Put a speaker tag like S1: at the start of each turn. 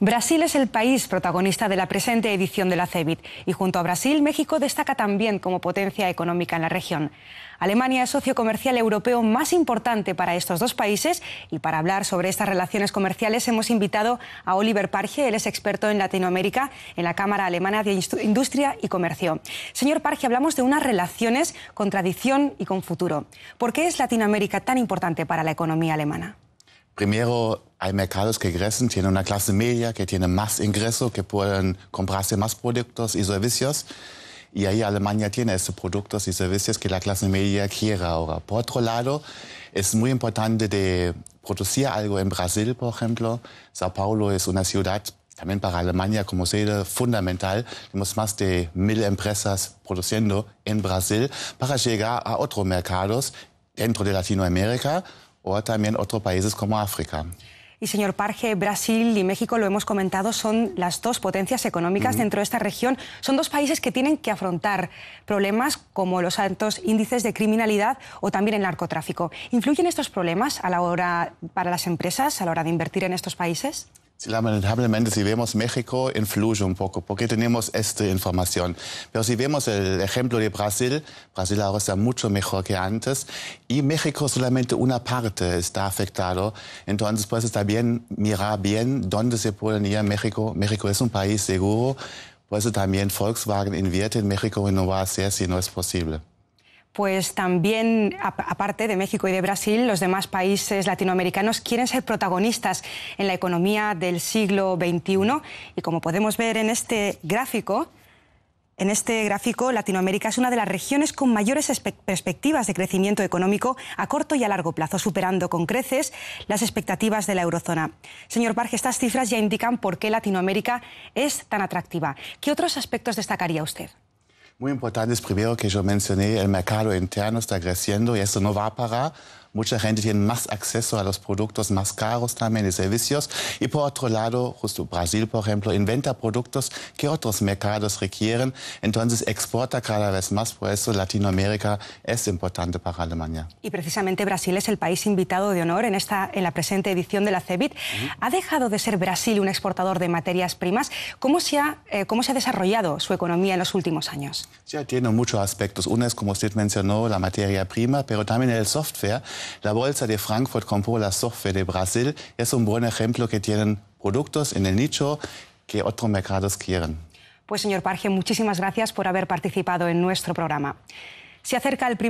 S1: Brasil es el país protagonista de la presente edición de la CEBIT y junto a Brasil, México destaca también como potencia económica en la región. Alemania es socio comercial europeo más importante para estos dos países y para hablar sobre estas relaciones comerciales hemos invitado a Oliver Parge, él es experto en Latinoamérica en la Cámara Alemana de Industria y Comercio. Señor Parge, hablamos de unas relaciones con tradición y con futuro. ¿Por qué es Latinoamérica tan importante para la economía alemana?
S2: primero hay mercados que crecen, tienen una clase media que tiene más ingreso, que pueden comprarse más productos y servicios. Y ahí Alemania tiene esos productos y servicios que la clase media quiere ahora. Por otro lado, es muy importante de producir algo en Brasil, por ejemplo. Sao Paulo es una ciudad también para Alemania como sede fundamental. Tenemos más de mil empresas produciendo en Brasil para llegar a otros mercados dentro de Latinoamérica o también otros países como África.
S1: Y señor Parge, Brasil y México, lo hemos comentado, son las dos potencias económicas dentro de esta región. Son dos países que tienen que afrontar problemas como los altos índices de criminalidad o también el narcotráfico. ¿Influyen estos problemas a la hora para las empresas a la hora de invertir en estos países?
S2: Lamentablemente, si vemos México, influye un poco, porque tenemos esta información. Pero si vemos el ejemplo de Brasil, Brasil ahora está mucho mejor que antes, y México solamente una parte está afectado. Entonces, pues está bien mirar bien dónde se puede ir a México. México es un país seguro, por eso también Volkswagen invierte en México y no va a hacer si no es posible
S1: pues también, aparte de México y de Brasil, los demás países latinoamericanos quieren ser protagonistas en la economía del siglo XXI. Y como podemos ver en este gráfico, en este gráfico, Latinoamérica es una de las regiones con mayores perspectivas de crecimiento económico a corto y a largo plazo, superando con creces las expectativas de la eurozona. Señor Barge, estas cifras ya indican por qué Latinoamérica es tan atractiva. ¿Qué otros aspectos destacaría usted?
S2: Muy importante es primero que yo mencioné, el mercado interno está creciendo y eso no va a parar mucha gente tiene más acceso a los productos más caros también de servicios. Y por otro lado, justo Brasil, por ejemplo, inventa productos que otros mercados requieren. Entonces exporta cada vez más. Por eso Latinoamérica es importante para Alemania.
S1: Y precisamente Brasil es el país invitado de honor en, esta, en la presente edición de la CEBIT. ¿Ha dejado de ser Brasil un exportador de materias primas? ¿Cómo se ha, eh, cómo se ha desarrollado su economía en los últimos años?
S2: Ya tiene muchos aspectos. Uno es, como usted mencionó, la materia prima, pero también el software la Bolsa de Frankfurt compró la software de Brasil. Es un buen ejemplo que tienen productos en el nicho que otros mercados quieren.
S1: Pues señor Parge, muchísimas gracias por haber participado en nuestro programa. Se acerca el